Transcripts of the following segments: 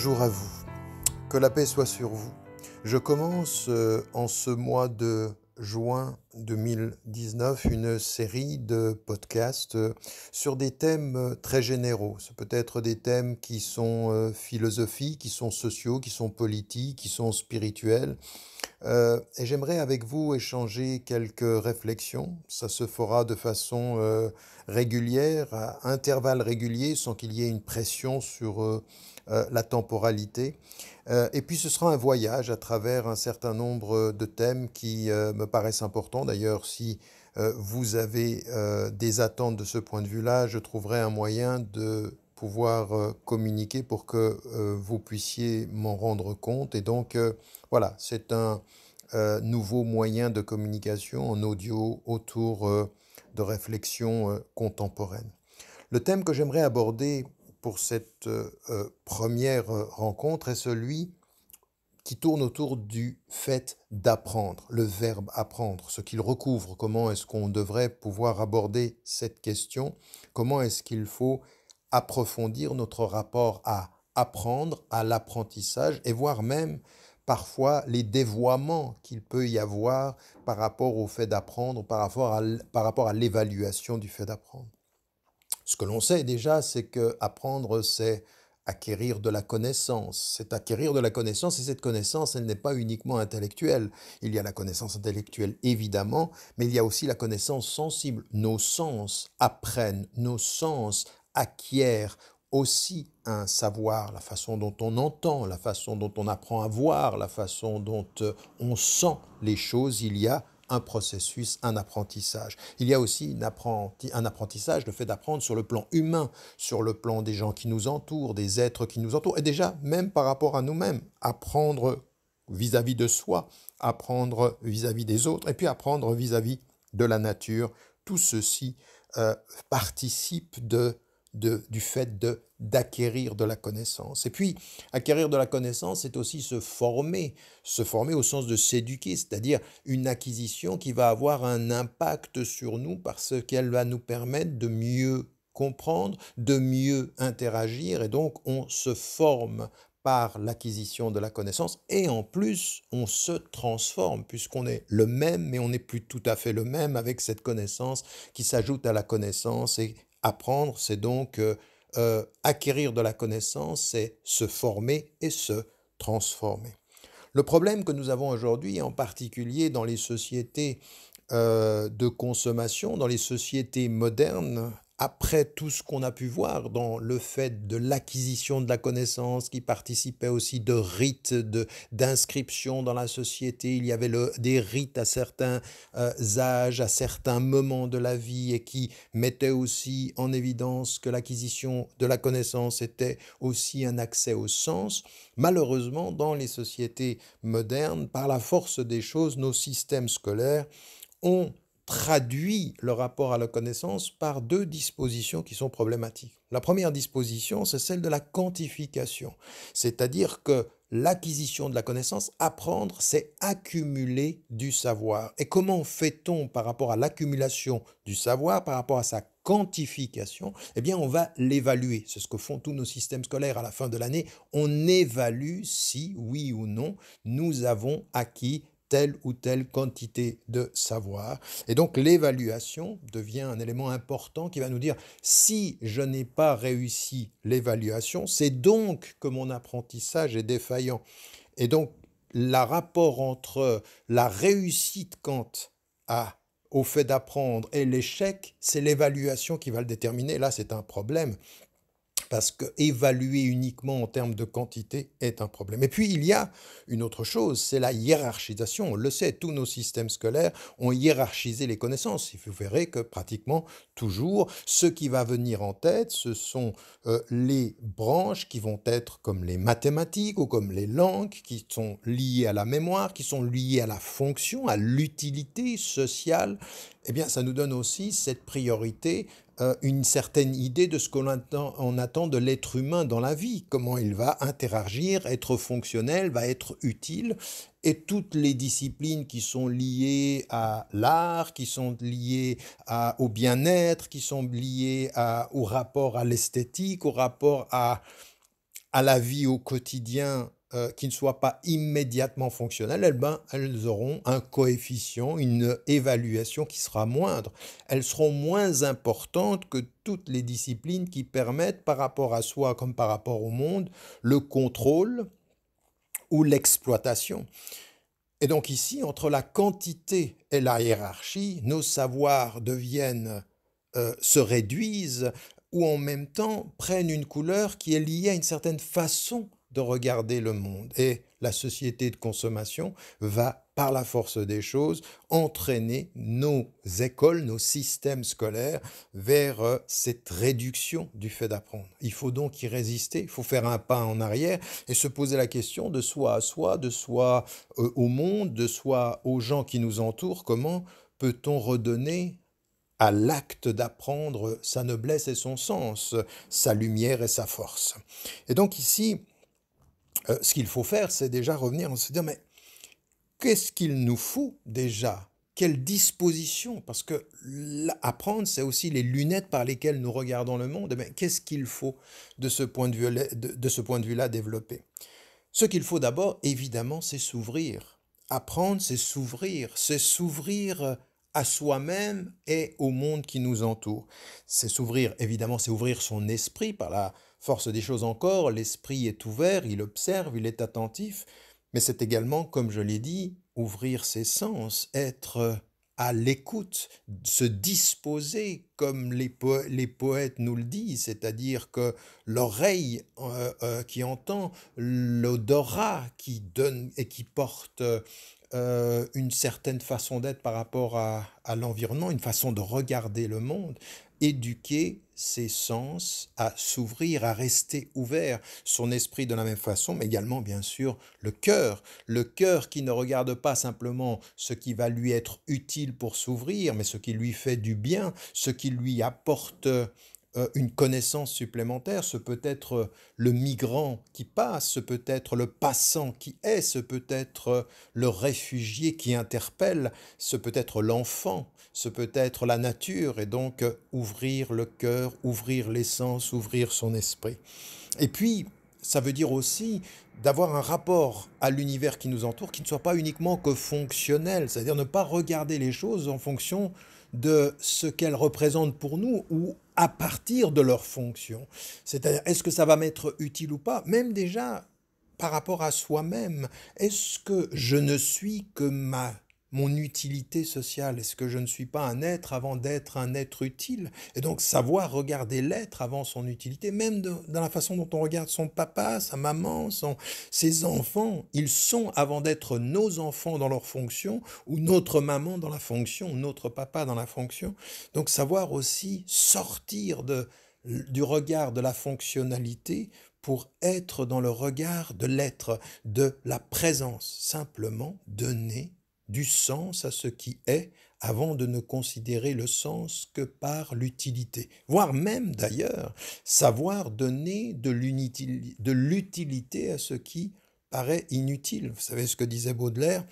Bonjour à vous. Que la paix soit sur vous. Je commence euh, en ce mois de juin 2019 une série de podcasts euh, sur des thèmes euh, très généraux. Ce peut être des thèmes qui sont philosophiques, qui sont sociaux, qui sont politiques, qui sont spirituels. et j'aimerais avec vous échanger quelques réflexions. Ça se fera de façon régulière, à intervalles réguliers, sans qu'il y ait une pression sur euh, la temporalité. Euh, et puis ce sera un voyage à travers un certain nombre de thèmes qui euh, me paraissent importants. D'ailleurs, si vous avez des attentes de ce point de vue-là, je trouverai un moyen de pouvoir communiquer pour que vous puissiez m'en rendre compte. Et donc, voilà, c'est un nouveau moyen de communication en audio autour de réflexions contemporaines. Le thème que j'aimerais aborder pour cette euh, euh, première euh, rencontre est celui qui tourne autour du fait d'apprendre, le verbe apprendre, ce qu'il recouvre, comment est-ce qu'on devrait pouvoir aborder cette question, comment est-ce qu'il faut approfondir notre rapport à apprendre, à l'apprentissage, et voir même parfois les dévoiements qu'il peut y avoir par rapport au fait d'apprendre, par rapport à l'évaluation du fait d'apprendre. Ce que l'on sait déjà, c'est que apprendre, c'est acquérir de la connaissance. C'est acquérir de la connaissance et cette connaissance, elle n'est pas uniquement intellectuelle. Il y a la connaissance intellectuelle, évidemment, mais il y a aussi la connaissance sensible. Nos sens apprennent, nos sens acquièrent aussi un savoir, la façon dont on entend, la façon dont on apprend à voir, la façon dont euh, on sent les choses, il y a un processus, un apprentissage. Il y a aussi un apprentissage, le fait d'apprendre sur le plan humain, sur le plan des gens qui nous entourent, des êtres qui nous entourent, et déjà même par rapport à nous-mêmes, apprendre vis-à-vis de soi, apprendre vis-à-vis des autres, et puis apprendre vis-à-vis de la nature. Tout ceci euh, participe de, de, du fait de d'acquérir de la connaissance. Et puis, acquérir de la connaissance, c'est aussi se former, se former au sens de s'éduquer, c'est-à-dire une acquisition qui va avoir un impact sur nous parce qu'elle va nous permettre de mieux comprendre, de mieux interagir, et donc on se forme par l'acquisition de la connaissance, et en plus on se transforme, puisqu'on est le même, mais on n'est plus tout à fait le même avec cette connaissance qui s'ajoute à la connaissance, et apprendre, c'est donc... Euh, euh, acquérir de la connaissance, c'est se former et se transformer. Le problème que nous avons aujourd'hui, en particulier dans les sociétés euh, de consommation, dans les sociétés modernes après tout ce qu'on a pu voir dans le fait de l'acquisition de la connaissance qui participait aussi de rites, d'inscription dans la société, il y avait des rites à certains euh, âges, à certains moments de la vie et qui mettaient aussi en évidence que l'acquisition de la connaissance était aussi un accès au sens. Malheureusement, dans les sociétés modernes, par la force des choses, nos systèmes scolaires ont traduit le rapport à la connaissance par deux dispositions qui sont problématiques. La première disposition, c'est celle de la quantification, c'est-à-dire que l'acquisition de la connaissance, apprendre, c'est accumuler du savoir. Et comment fait-on par rapport à l'accumulation du savoir, par rapport à sa quantification Eh bien, on va l'évaluer. C'est ce que font tous nos systèmes scolaires à la fin de l'année. On évalue si, oui ou non, nous avons acquis telle ou telle quantité de savoir. Et donc l'évaluation devient un élément important qui va nous dire si je n'ai pas réussi l'évaluation, c'est donc que mon apprentissage est défaillant. Et donc le rapport entre la réussite quant à, au fait d'apprendre et l'échec, c'est l'évaluation qui va le déterminer. Là, c'est un problème parce que évaluer uniquement en termes de quantité est un problème. Et puis il y a une autre chose, c'est la hiérarchisation. On le sait, tous nos systèmes scolaires ont hiérarchisé les connaissances. Et vous verrez que pratiquement toujours, ce qui va venir en tête, ce sont euh, les branches qui vont être comme les mathématiques ou comme les langues, qui sont liées à la mémoire, qui sont liées à la fonction, à l'utilité sociale. Eh bien, ça nous donne aussi cette priorité euh, une certaine idée de ce qu'on attend, attend de l'être humain dans la vie, comment il va interagir, être fonctionnel, va être utile. Et toutes les disciplines qui sont liées à l'art, qui sont liées au bien-être, qui sont liées au rapport à l'esthétique, au rapport à la vie au quotidien euh, qui ne soient pas immédiatement fonctionnelles, eh ben, elles auront un coefficient, une évaluation qui sera moindre. Elles seront moins importantes que toutes les disciplines qui permettent, par rapport à soi comme par rapport au monde, le contrôle ou l'exploitation. Et donc ici, entre la quantité et la hiérarchie, nos savoirs deviennent, euh, se réduisent, ou en même temps prennent une couleur qui est liée à une certaine façon de regarder le monde. Et la société de consommation va, par la force des choses, entraîner nos écoles, nos systèmes scolaires vers euh, cette réduction du fait d'apprendre. Il faut donc y résister, il faut faire un pas en arrière et se poser la question de soi à soi, de soi euh, au monde, de soi aux gens qui nous entourent, comment peut-on redonner à l'acte d'apprendre sa noblesse et son sens, sa lumière et sa force. Et donc ici, euh, ce qu'il faut faire, c'est déjà revenir en se disant, mais qu'est-ce qu'il nous faut déjà Quelle disposition Parce que apprendre, c'est aussi les lunettes par lesquelles nous regardons le monde. Mais qu'est-ce qu'il faut de ce point de vue-là développer Ce qu'il faut d'abord, évidemment, c'est s'ouvrir. Apprendre, c'est s'ouvrir. C'est s'ouvrir à soi-même et au monde qui nous entoure. C'est s'ouvrir, évidemment, c'est ouvrir son esprit par la Force des choses encore, l'esprit est ouvert, il observe, il est attentif, mais c'est également, comme je l'ai dit, ouvrir ses sens, être à l'écoute, se disposer, comme les, les, poètes nous le disent, c'est-à-dire que l'oreille euh, euh, qui entend, l'odorat qui donne et qui porte euh, une certaine façon d'être par rapport à l'environnement, une façon de regarder le monde, éduquer ses sens à s'ouvrir, à rester ouvert, son esprit de la même façon, mais également bien sûr le cœur, le cœur qui ne regarde pas simplement ce qui va lui être utile pour s'ouvrir, mais ce qui lui fait du bien, ce qui lui apporte euh, une connaissance supplémentaire, ce peut être euh, le migrant qui passe, ce peut être le passant qui est, ce peut être euh, le réfugié qui interpelle, ce peut être l'enfant, ce peut être la nature, et donc ouvrir le cœur, ouvrir l'essence, ouvrir son esprit. Et puis, ça veut dire aussi d'avoir un rapport à l'univers qui nous entoure qui ne soit pas uniquement que fonctionnel, c'est-à-dire ne pas regarder les choses en fonction de ce qu'elles représentent pour nous ou à partir de leur fonction. C'est-à-dire, est-ce que ça va m'être utile ou pas Même déjà par rapport à soi-même, est-ce que je ne suis que ma mon utilité sociale Est-ce que je ne suis pas un être avant d'être un être utile Et donc savoir regarder l'être avant son utilité, même dans la façon dont on regarde son papa, sa maman, ses enfants, ils sont avant d'être nos enfants dans leur fonction, ou notre maman dans la fonction, ou notre papa dans la fonction. Donc savoir aussi sortir de, du regard de la fonctionnalité pour être dans le regard de l'être, de la présence, simplement donnée, du sens à ce qui est avant de ne considérer le sens que par l'utilité, voire même d'ailleurs savoir donner de l'utilité à ce qui paraît inutile. Vous savez ce que disait Baudelaire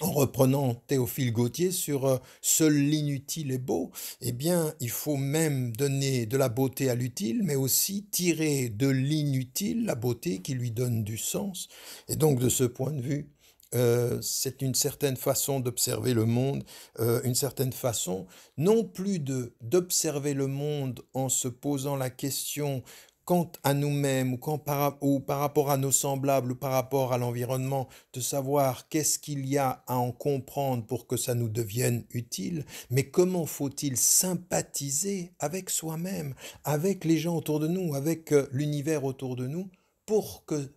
en reprenant Théophile Gautier sur euh, Seul l'inutile est beau, eh bien, il faut même donner de la beauté à l'utile, mais aussi tirer de l'inutile la beauté qui lui donne du sens. Et donc, de ce point de vue, euh, c'est une certaine façon d'observer le monde, euh, une certaine façon non plus de d'observer le monde en se posant la question quant à nous-mêmes ou, par, ou par rapport à nos semblables ou par rapport à l'environnement, de savoir qu'est-ce qu'il y a à en comprendre pour que ça nous devienne utile, mais comment faut-il sympathiser avec soi-même, avec les gens autour de nous, avec euh, l'univers autour de nous, pour que,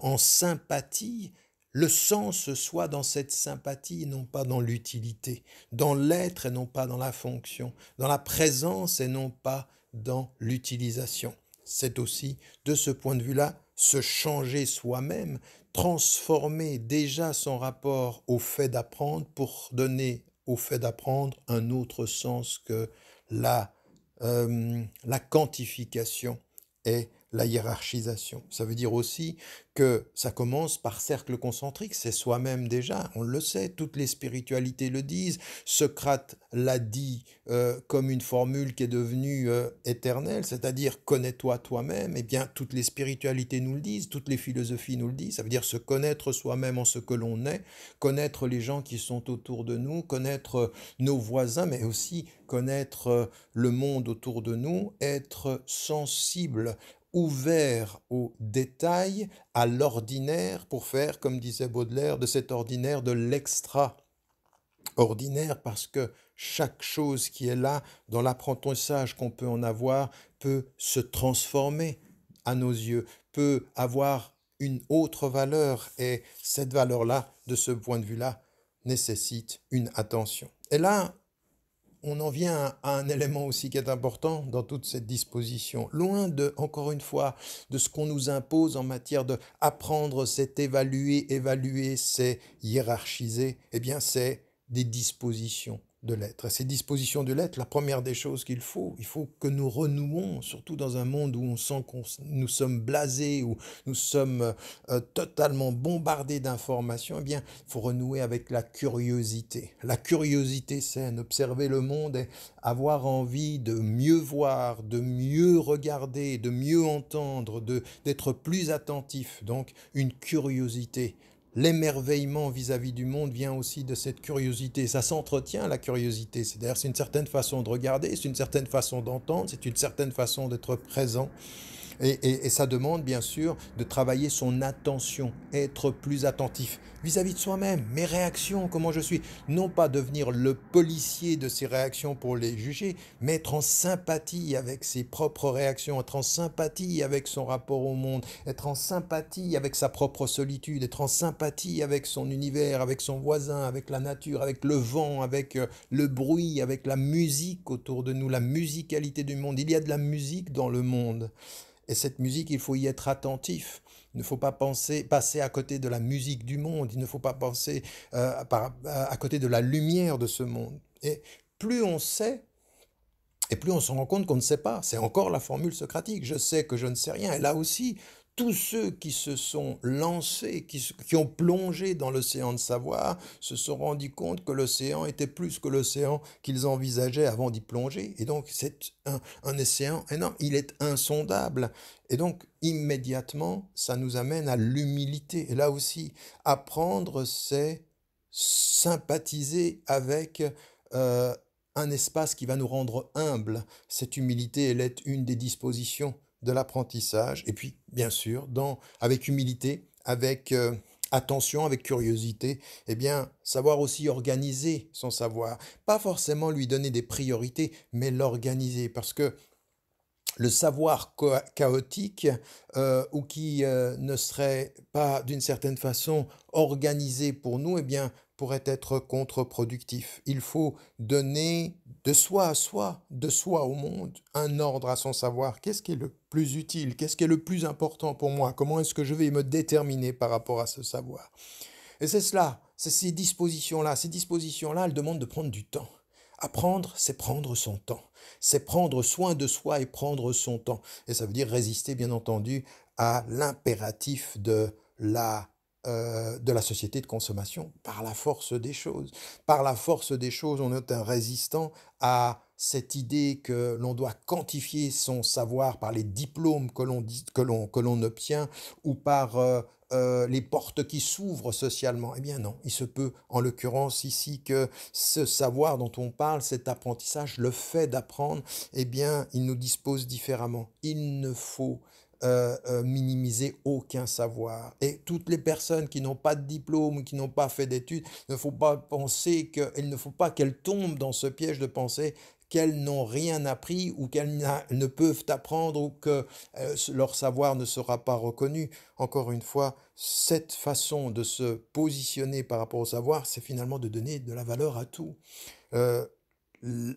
en sympathie, le sens soit dans cette sympathie et non pas dans l'utilité, dans l'être et non pas dans la fonction, dans la présence et non pas dans l'utilisation. C'est aussi, de ce point de vue-là, se changer soi-même, transformer déjà son rapport au fait d'apprendre pour donner au fait d'apprendre un autre sens que la, euh, la quantification est la hiérarchisation. Ça veut dire aussi que ça commence par cercle concentrique, c'est soi-même déjà, on le sait, toutes les spiritualités le disent, Socrate l'a dit euh, comme une formule qui est devenue euh, éternelle, c'est-à-dire connais-toi toi-même, et eh bien toutes les spiritualités nous le disent, toutes les philosophies nous le disent, ça veut dire se connaître soi-même en ce que l'on est, connaître les gens qui sont autour de nous, connaître euh, nos voisins, mais aussi connaître le monde autour de nous, être sensible ouvert au détail, à l'ordinaire, pour faire, comme disait Baudelaire, de cet ordinaire de l'extra ordinaire parce que chaque chose qui est là, dans l'apprentissage qu'on peut en avoir, peut se transformer à nos yeux, peut avoir une autre valeur et cette valeur-là, de ce point de vue-là, nécessite une attention. Et là, on en vient à un élément aussi qui est important dans toute cette disposition. Loin de, encore une fois, de ce qu'on nous impose en matière de apprendre, c'est évaluer, évaluer, c'est hiérarchiser, eh bien c'est des dispositions de l'être. Et ces dispositions de l'être, la première des choses qu'il faut, il faut que nous renouons, surtout dans un monde où on sent qu'on nous sommes blasés, où nous sommes euh, euh, totalement bombardés d'informations, eh bien, il faut renouer avec la curiosité. La curiosité saine, observer le monde et avoir envie de mieux voir, de mieux regarder, de mieux entendre, d'être plus attentif. Donc, une curiosité l'émerveillement vis-à-vis du monde vient aussi de cette curiosité. Ça s'entretient, la curiosité. C'est-à-dire, c'est une certaine façon de regarder, c'est une certaine façon d'entendre, c'est une certaine façon d'être présent. Et, et, et, ça demande bien sûr de travailler son attention, être plus attentif vis-à-vis -vis de soi-même, mes réactions, comment je suis. Non pas devenir le policier de ses réactions pour les juger, mais être en sympathie avec ses propres réactions, être en sympathie avec son rapport au monde, être en sympathie avec sa propre solitude, être en sympathie avec son univers, avec son voisin, avec la nature, avec le vent, avec euh, le bruit, avec la musique autour de nous, la musicalité du monde. Il y a de la musique dans le monde. Et cette musique, il faut y être attentif. Il ne faut pas penser, passer à côté de la musique du monde. Il ne faut pas penser euh, euh, à côté de la lumière de ce monde. Et plus on sait, et plus on se rend compte qu'on ne sait pas. C'est encore la formule socratique. Je sais que je ne sais rien. Et là aussi, tous ceux qui se sont lancés, qui, ont plongé dans l'océan de savoir, se sont rendus compte que l'océan était plus que l'océan qu'ils envisageaient avant d'y plonger. Et donc, c'est un, océan énorme. Il est insondable. Et donc, immédiatement, ça nous amène à l'humilité. Et là aussi, apprendre, c'est sympathiser avec euh, un espace qui va nous rendre humbles. Cette humilité, elle est une des dispositions de l'apprentissage, et puis bien sûr, dans, avec humilité, avec euh, attention, avec curiosité, et eh bien, savoir aussi organiser son savoir. Pas forcément lui donner des priorités, mais l'organiser, parce que le savoir chaotique euh, ou qui euh, ne serait pas d'une certaine façon organisé pour nous, et eh bien, pourrait être contre-productif. Il faut donner de soi à soi, de soi au monde, un ordre à son savoir. Qu'est-ce qui est le plus utile Qu'est-ce qui est le plus important pour moi Comment est-ce que je vais me déterminer par rapport à ce savoir Et c'est cela, c'est ces dispositions-là. Ces dispositions-là, elles demandent de prendre du temps. Apprendre, c'est prendre son temps. C'est prendre soin de soi et prendre son temps. Et ça veut dire résister, bien entendu, à l'impératif de la euh, de la société de consommation, par la force des choses. Par la force des choses, on est un résistant à cette idée que l'on doit quantifier son savoir par les diplômes que l'on, que l'on, obtient ou par euh, euh, les portes qui s'ouvrent socialement. Eh bien non, il se peut en l'occurrence ici que ce savoir dont on parle, cet apprentissage, le fait d'apprendre, eh bien il nous dispose différemment. Il ne faut euh, euh, minimiser aucun savoir. Et toutes les personnes qui n'ont pas de diplôme, qui n'ont pas fait d'études, ne faut pas penser que, il ne faut pas qu'elles tombent dans ce piège de penser qu'elles n'ont rien appris ou qu'elles ne peuvent apprendre ou que euh, leur savoir ne sera pas reconnu. Encore une fois, cette façon de se positionner par rapport au savoir, c'est finalement de donner de la valeur à tout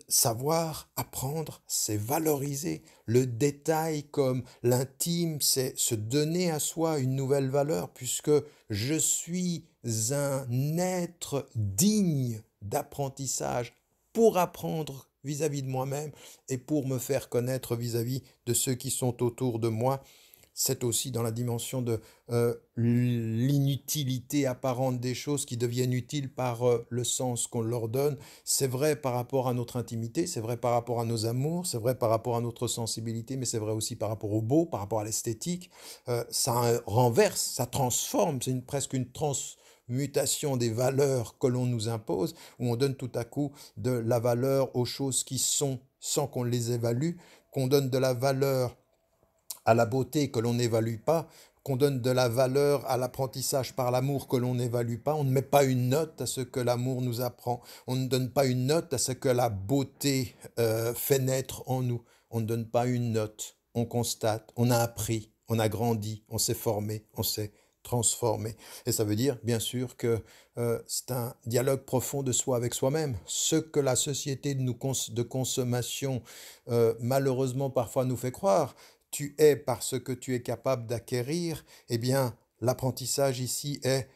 savoir, apprendre, c'est valoriser le détail comme l'intime, c'est se donner à soi une nouvelle valeur, puisque je suis un être digne d'apprentissage pour apprendre vis-à-vis de moi-même et pour me faire connaître vis à -vis de ceux qui sont autour de moi c'est aussi dans la dimension de euh, l'inutilité apparente des choses qui deviennent utiles par euh, le sens qu'on leur donne. C'est vrai par rapport à notre intimité, c'est vrai par rapport à nos amours, c'est vrai par rapport à notre sensibilité, mais c'est vrai aussi par rapport au beau, par rapport à l'esthétique. Euh, ça renverse, ça transforme, c'est presque une transmutation des valeurs que l'on nous impose, où on donne tout à coup de la valeur aux choses qui sont sans qu'on les évalue, qu'on donne de la valeur à la beauté que l'on n'évalue pas, qu'on donne de la valeur à l'apprentissage par l'amour que l'on n'évalue pas, on ne met pas une note à ce que l'amour nous apprend, on ne donne pas une note à ce que la beauté euh, fait naître en nous, on ne donne pas une note, on constate, on a appris, on a grandi, on s'est formé, on s'est transformé. Et ça veut dire, bien sûr, que euh, c'est un dialogue profond de soi avec soi-même. Ce que la société de, consommation, euh, malheureusement, parfois nous fait croire, tu es parce que tu es capable d'acquérir, eh bien, l'apprentissage ici est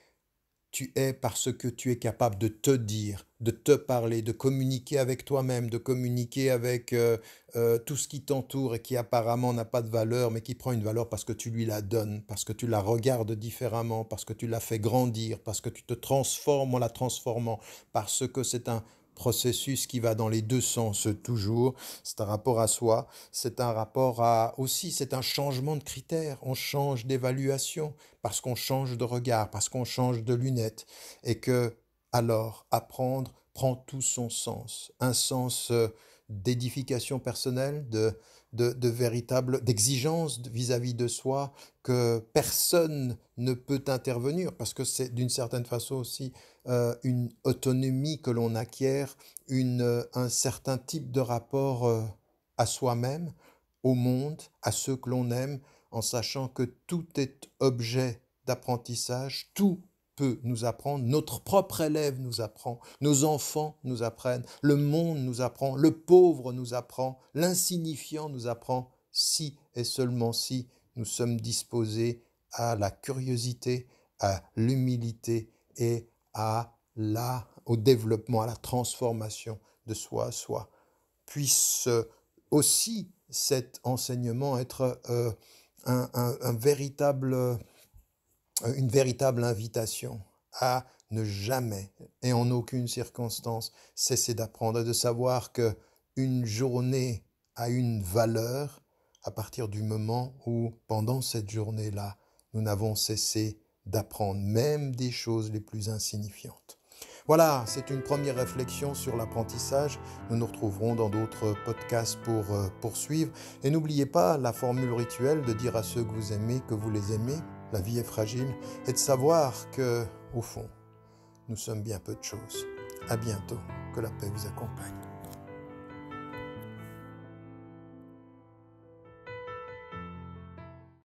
tu es parce que tu es capable de te dire, de te parler, de communiquer avec toi-même, de communiquer avec euh, euh, tout ce qui t'entoure et qui apparemment n'a pas de valeur, mais qui prend une valeur parce que tu lui la donnes, parce que tu la regardes différemment, parce que tu la fais grandir, parce que tu te transformes en la transformant, parce que c'est un processus qui va dans les deux sens toujours. C'est un rapport à soi, c'est un rapport à aussi, c'est un changement de critères. On change d'évaluation parce qu'on change de regard, parce qu'on change de lunettes, et que alors apprendre prend tout son sens, un sens euh, d'édification personnelle, de de, de véritable d'exigence vis-à-vis de soi que personne ne peut intervenir parce que c'est d'une certaine façon aussi euh, une autonomie que l'on acquiert, euh, un certain type de rapport euh, à soi-même, au monde, à ceux que l'on aime, en sachant que tout est objet d'apprentissage, tout peut nous apprendre, notre propre élève nous apprend, nos enfants nous apprennent, le monde nous apprend, le pauvre nous apprend, l'insignifiant nous apprend, si et seulement si nous sommes disposés à la curiosité, à l'humilité et à la, au développement, à la transformation de soi à soi. Puisse aussi cet enseignement être euh, un, un, véritable euh, une véritable invitation à ne jamais et en aucune circonstance cesser d'apprendre de savoir que une journée a une valeur à partir du moment où, pendant cette journée-là, nous n'avons cessé d'apprendre même des choses les plus insignifiantes. Voilà, c'est une première réflexion sur l'apprentissage. Nous nous retrouverons dans d'autres podcasts pour euh, poursuivre. Et n'oubliez pas la formule rituelle de dire à ceux que vous aimez que vous les aimez la vie est fragile, et de savoir que, au fond, nous sommes bien peu de choses. À bientôt, que la paix vous accompagne.